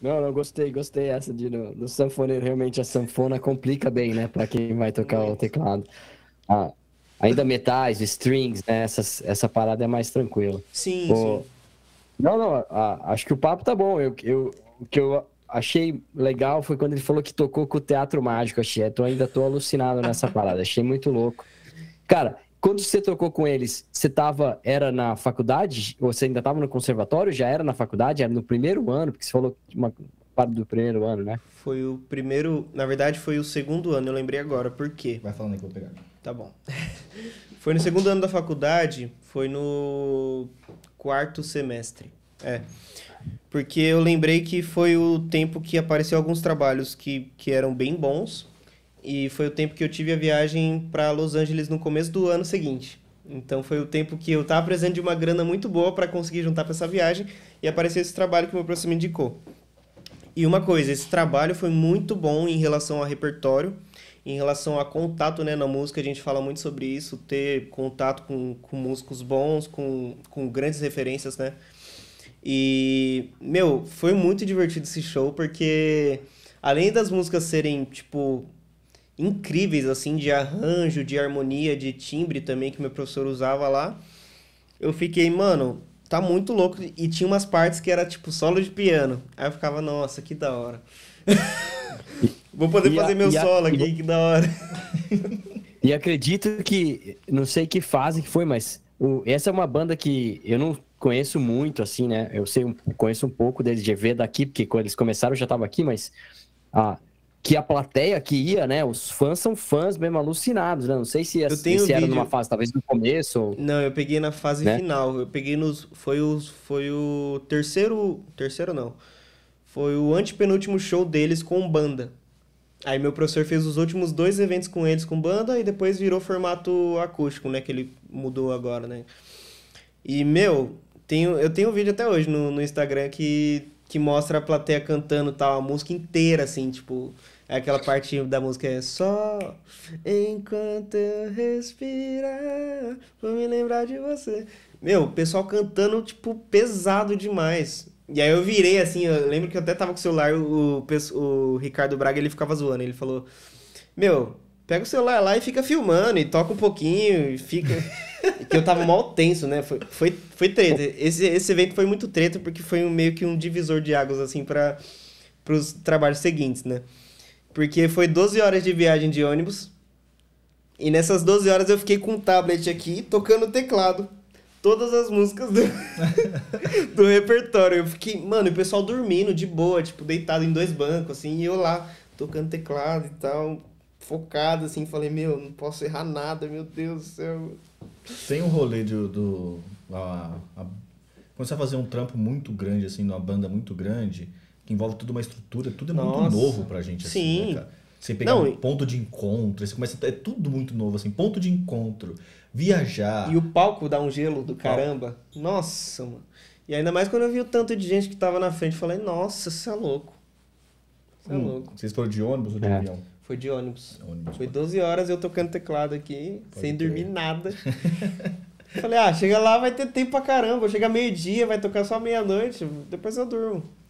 Não, não, gostei, gostei essa de, do, sanfoneiro. Realmente a sanfona complica bem, né? Pra quem vai tocar o teclado. Ah, ainda metais, strings, né? Essa, essa parada é mais tranquila. Sim, o... sim. Não, não, acho que o papo tá bom. Eu, eu, o que eu achei legal foi quando ele falou que tocou com o Teatro Mágico. Achei, eu ainda tô alucinado nessa parada. Achei muito louco. Cara, quando você trocou com eles, você tava, era na faculdade? Ou você ainda estava no conservatório? Já era na faculdade? Era no primeiro ano? Porque você falou uma parte do primeiro ano, né? Foi o primeiro... Na verdade, foi o segundo ano. Eu lembrei agora. Por quê? Vai falando aí que eu vou pegar. Tá bom. foi no segundo ano da faculdade. Foi no quarto semestre. É. Porque eu lembrei que foi o tempo que apareceu alguns trabalhos que, que eram bem bons e foi o tempo que eu tive a viagem para Los Angeles no começo do ano seguinte. Então foi o tempo que eu estava precisando de uma grana muito boa para conseguir juntar para essa viagem e apareceu esse trabalho que meu professor me indicou. E uma coisa, esse trabalho foi muito bom em relação a repertório, em relação a contato né, na música, a gente fala muito sobre isso, ter contato com, com músicos bons, com, com grandes referências, né? E, meu, foi muito divertido esse show, porque além das músicas serem, tipo, incríveis, assim, de arranjo, de harmonia, de timbre também que meu professor usava lá. Eu fiquei, mano, tá muito louco. E tinha umas partes que era tipo solo de piano. Aí eu ficava, nossa, que da hora. Vou poder e fazer a, meu solo a, aqui, e... que da hora. e acredito que, não sei que fase que foi, mas o, essa é uma banda que eu não conheço muito, assim, né? Eu sei, conheço um pouco deles de ver daqui, porque quando eles começaram eu já tava aqui, mas. Ah, que a plateia que ia, né? Os fãs são fãs mesmo alucinados, né? Não sei se, é esse, se era numa fase, talvez no começo. Ou... Não, eu peguei na fase né? final. Eu peguei nos. Foi, os, foi o terceiro. Terceiro não. Foi o antepenúltimo show deles com banda. Aí meu professor fez os últimos dois eventos com eles com banda e depois virou formato acústico, né? Que ele mudou agora, né? E, meu, tenho, eu tenho um vídeo até hoje no, no Instagram que que mostra a plateia cantando tal, a música inteira, assim, tipo. É aquela parte da música é só enquanto eu respirar, vou me lembrar de você. Meu, o pessoal cantando, tipo, pesado demais. E aí eu virei assim, eu lembro que eu até tava com o celular, o, o, o Ricardo Braga ele ficava zoando, ele falou: Meu, pega o celular lá e fica filmando, e toca um pouquinho, e fica. que eu tava mal tenso, né? Foi, foi, foi treta. Esse, esse evento foi muito treta, porque foi um, meio que um divisor de águas, assim, para os trabalhos seguintes, né? Porque foi 12 horas de viagem de ônibus. E nessas 12 horas eu fiquei com o um tablet aqui, tocando o teclado. Todas as músicas do, do repertório. Eu fiquei, mano, e o pessoal dormindo de boa, tipo, deitado em dois bancos, assim, e eu lá, tocando teclado e tal focado, assim, falei, meu, não posso errar nada, meu Deus do céu. Tem um rolê do. do a, a, quando você vai fazer um trampo muito grande, assim, numa banda muito grande, que envolve toda uma estrutura, tudo é Nossa. muito novo pra gente, assim, né, Sim. Né, você pegar não, um ponto de encontro, você começa. É tudo muito novo, assim, ponto de encontro, viajar. E o palco dá um gelo do caramba. Nossa, mano. E ainda mais quando eu vi o tanto de gente que tava na frente, falei, nossa, você é louco. Você é hum, louco. Vocês foram de ônibus ou de é. avião? Foi de ônibus. ônibus foi 12 horas eu tocando teclado aqui, Pode sem ter. dormir nada. Falei, ah, chega lá, vai ter tempo pra caramba. Vou chegar meio-dia, vai tocar só meia-noite, depois eu durmo.